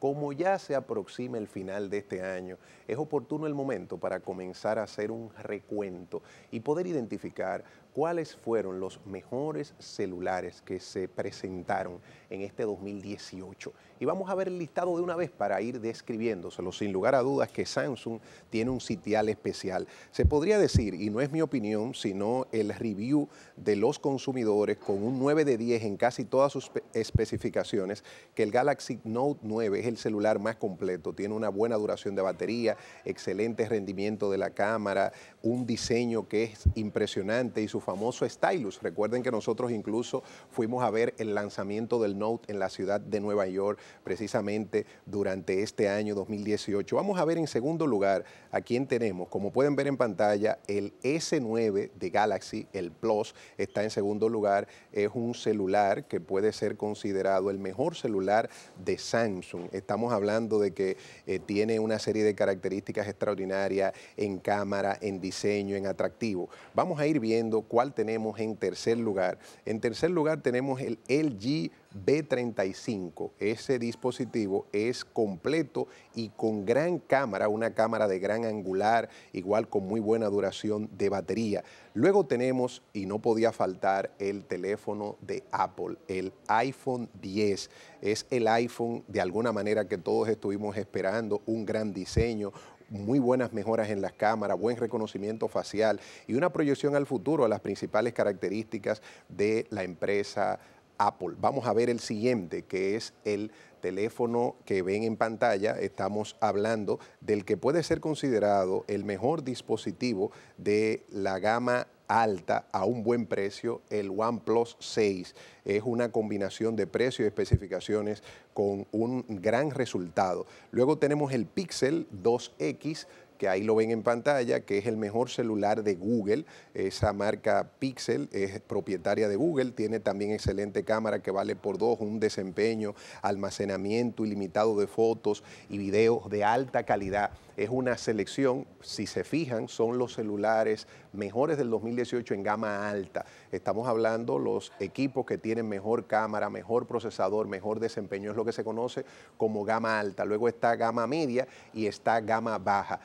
Como ya se aproxima el final de este año, es oportuno el momento para comenzar a hacer un recuento y poder identificar cuáles fueron los mejores celulares que se presentaron en este 2018. Y vamos a ver el listado de una vez para ir describiéndoselo. Sin lugar a dudas que Samsung tiene un sitial especial. Se podría decir, y no es mi opinión, sino el review de los consumidores con un 9 de 10 en casi todas sus especificaciones, que el Galaxy Note 9 es el celular más completo, tiene una buena duración de batería, excelente rendimiento de la cámara, un diseño que es impresionante y su famoso stylus. Recuerden que nosotros incluso fuimos a ver el lanzamiento del Note en la ciudad de Nueva York precisamente durante este año 2018. Vamos a ver en segundo lugar a quién tenemos. Como pueden ver en pantalla, el S9 de Galaxy, el Plus, está en segundo lugar. Es un celular que puede ser considerado el mejor celular de Samsung estamos hablando de que eh, tiene una serie de características extraordinarias en cámara, en diseño, en atractivo. Vamos a ir viendo cuál tenemos en tercer lugar. En tercer lugar tenemos el LG B35. Ese dispositivo es completo y con gran cámara, una cámara de gran angular, igual con muy buena duración de batería. Luego tenemos, y no podía faltar, el teléfono de Apple, el iPhone 10. Es el iPhone de alguna manera que todos estuvimos esperando, un gran diseño, muy buenas mejoras en las cámaras, buen reconocimiento facial y una proyección al futuro a las principales características de la empresa Apple. Vamos a ver el siguiente, que es el teléfono que ven en pantalla. Estamos hablando del que puede ser considerado el mejor dispositivo de la gama alta a un buen precio, el OnePlus 6. Es una combinación de precio y especificaciones con un gran resultado. Luego tenemos el Pixel 2X que ahí lo ven en pantalla, que es el mejor celular de Google. Esa marca Pixel es propietaria de Google, tiene también excelente cámara que vale por dos, un desempeño, almacenamiento ilimitado de fotos y videos de alta calidad. Es una selección, si se fijan, son los celulares mejores del 2018 en gama alta. Estamos hablando los equipos que tienen mejor cámara, mejor procesador, mejor desempeño, es lo que se conoce como gama alta. Luego está gama media y está gama baja.